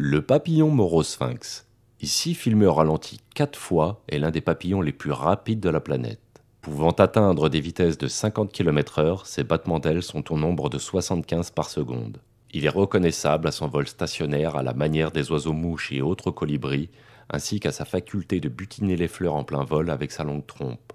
Le papillon sphinx, ici filmé au ralenti 4 fois, est l'un des papillons les plus rapides de la planète. Pouvant atteindre des vitesses de 50 km/h, ses battements d'ailes sont au nombre de 75 par seconde. Il est reconnaissable à son vol stationnaire à la manière des oiseaux-mouches et autres colibris, ainsi qu'à sa faculté de butiner les fleurs en plein vol avec sa longue trompe.